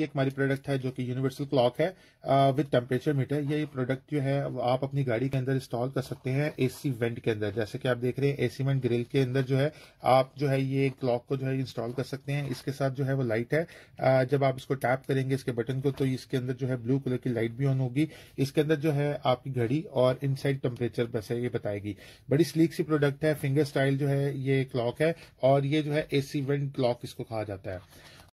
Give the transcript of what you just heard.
एक हमारी प्रोडक्ट है जो कि यूनिवर्सल क्लॉक है विद टेम्परेचर मीटर ये प्रोडक्ट जो है आप अपनी गाड़ी के अंदर इंस्टॉल कर सकते हैं एसी वेंट के अंदर जैसे कि आप देख रहे हैं एसी वेंट ग्रिल के अंदर जो है आप जो है ये क्लॉक को जो है इंस्टॉल कर सकते हैं इसके साथ जो है वो लाइट है आ, जब आप इसको टैप करेंगे इसके बटन को तो इसके अंदर जो है ब्लू कलर की लाइट भी ऑन होगी इसके अंदर जो है आपकी घड़ी और इन साइड टेम्परेचर वैसे ये बताएगी बड़ी स्लीक सी प्रोडक्ट है फिंगर स्टाइल जो है ये क्लॉक है और ये जो है एसी वेंट क्लॉक इसको कहा जाता है